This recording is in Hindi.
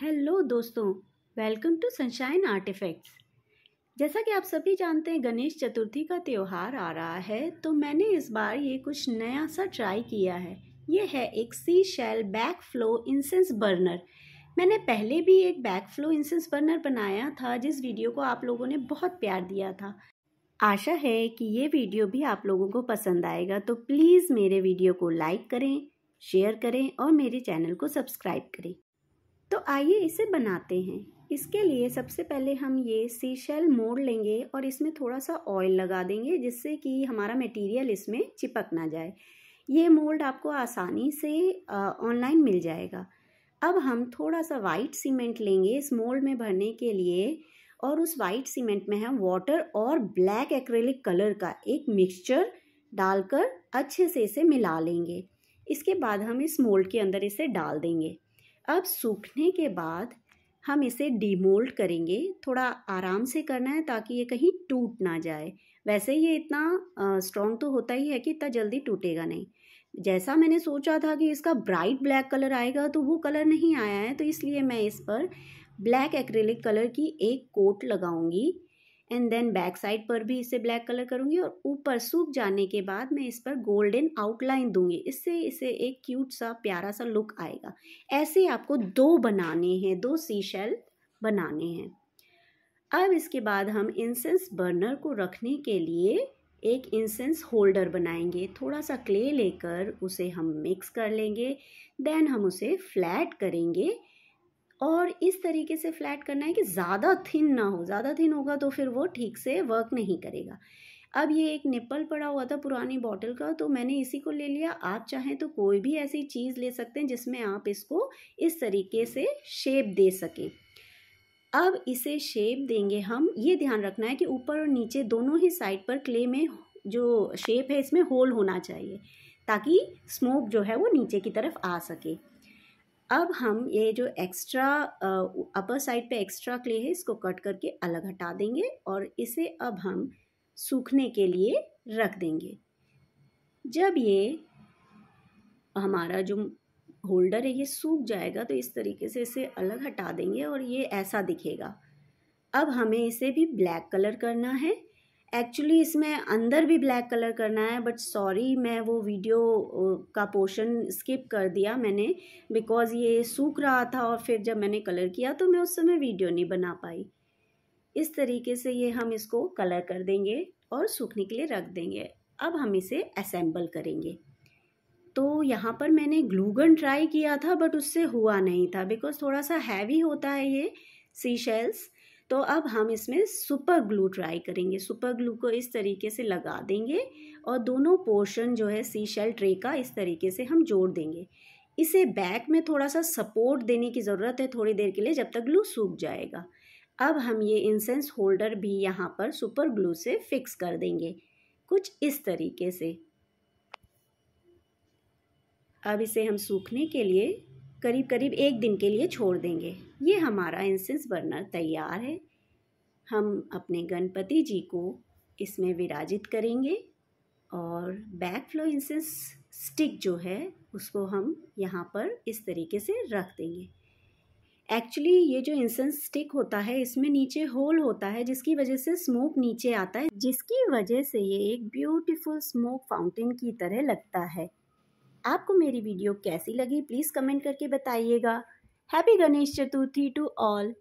हेलो दोस्तों वेलकम टू सनशाइन आर्टिफैक्ट्स जैसा कि आप सभी जानते हैं गणेश चतुर्थी का त्यौहार आ रहा है तो मैंने इस बार ये कुछ नया सा ट्राई किया है ये है एक sea shell back flow incense burner मैंने पहले भी एक बैक फ्लो इंसेंस बर्नर बनाया था जिस वीडियो को आप लोगों ने बहुत प्यार दिया था आशा है कि ये वीडियो भी आप लोगों को पसंद आएगा तो प्लीज़ मेरे वीडियो को लाइक करें शेयर करें और मेरे चैनल को सब्सक्राइब करें तो आइए इसे बनाते हैं इसके लिए सबसे पहले हम ये सी शेल मोड़ लेंगे और इसमें थोड़ा सा ऑयल लगा देंगे जिससे कि हमारा मटेरियल इसमें चिपक ना जाए ये मोल्ड आपको आसानी से ऑनलाइन मिल जाएगा अब हम थोड़ा सा वाइट सीमेंट लेंगे इस मोल्ड में भरने के लिए और उस वाइट सीमेंट में हम वाटर और ब्लैक एक्रेलिक कलर का एक मिक्सचर डालकर अच्छे से इसे मिला लेंगे इसके बाद हम इस मोल्ड के अंदर इसे डाल देंगे अब सूखने के बाद हम इसे डीमोल्ड करेंगे थोड़ा आराम से करना है ताकि ये कहीं टूट ना जाए वैसे ये इतना स्ट्रॉन्ग तो होता ही है कि इतना जल्दी टूटेगा नहीं जैसा मैंने सोचा था कि इसका ब्राइट ब्लैक कलर आएगा तो वो कलर नहीं आया है तो इसलिए मैं इस पर ब्लैक एक्रेलिक कलर की एक कोट लगाऊंगी एंड देन बैक साइड पर भी इसे ब्लैक कलर करूँगी और ऊपर सूख जाने के बाद मैं इस पर गोल्डन आउटलाइन दूंगी इससे इसे एक क्यूट सा प्यारा सा लुक आएगा ऐसे आपको दो बनाने हैं दो सी शेल बनाने हैं अब इसके बाद हम इंसेंस बर्नर को रखने के लिए एक इंसेंस होल्डर बनाएंगे थोड़ा सा क्ले लेकर उसे हम मिक्स कर लेंगे देन हम उसे फ्लैट करेंगे और इस तरीके से फ्लैट करना है कि ज़्यादा थिन ना हो ज़्यादा थिन होगा तो फिर वो ठीक से वर्क नहीं करेगा अब ये एक निप्पल पड़ा हुआ था पुरानी बॉटल का तो मैंने इसी को ले लिया आप चाहें तो कोई भी ऐसी चीज़ ले सकते हैं जिसमें आप इसको इस तरीके से शेप दे सकें अब इसे शेप देंगे हम ये ध्यान रखना है कि ऊपर और नीचे दोनों ही साइड पर क्ले में जो शेप है इसमें होल होना चाहिए ताकि स्मोक जो है वो नीचे की तरफ आ सके अब हम ये जो एक्स्ट्रा अपर साइड पे एक्स्ट्रा क्ले है इसको कट करके अलग हटा देंगे और इसे अब हम सूखने के लिए रख देंगे जब ये हमारा जो होल्डर है ये सूख जाएगा तो इस तरीके से इसे अलग हटा देंगे और ये ऐसा दिखेगा अब हमें इसे भी ब्लैक कलर करना है एक्चुअली इसमें अंदर भी ब्लैक कलर करना है बट सॉरी मैं वो वीडियो का पोर्शन स्किप कर दिया मैंने बिकॉज़ ये सूख रहा था और फिर जब मैंने कलर किया तो मैं उस समय वीडियो नहीं बना पाई इस तरीके से ये हम इसको कलर कर देंगे और सूखने के लिए रख देंगे अब हम इसे असेंबल करेंगे तो यहाँ पर मैंने ग्लूगन ट्राई किया था बट उससे हुआ नहीं था बिकॉज़ थोड़ा सा हैवी होता है ये सी शेल्स तो अब हम इसमें सुपर ग्लू ट्राई करेंगे सुपर ग्लू को इस तरीके से लगा देंगे और दोनों पोर्शन जो है सी शेल ट्रे का इस तरीके से हम जोड़ देंगे इसे बैक में थोड़ा सा सपोर्ट देने की ज़रूरत है थोड़ी देर के लिए जब तक ग्लू सूख जाएगा अब हम ये इंसेंस होल्डर भी यहाँ पर सुपर ग्लू से फिक्स कर देंगे कुछ इस तरीके से अब इसे हम सूखने के लिए करीब करीब एक दिन के लिए छोड़ देंगे ये हमारा इंसेंस बर्नर तैयार है हम अपने गणपति जी को इसमें विराजित करेंगे और बैक फ्लो इंसेंस स्टिक जो है उसको हम यहाँ पर इस तरीके से रख देंगे एक्चुअली ये जो इंसेंस स्टिक होता है इसमें नीचे होल होता है जिसकी वजह से स्मोक नीचे आता है जिसकी वजह से ये एक ब्यूटीफुल स्मोक फाउंटेन की तरह लगता है आपको मेरी वीडियो कैसी लगी प्लीज़ कमेंट करके बताइएगा happy Ganesh Chaturthi to all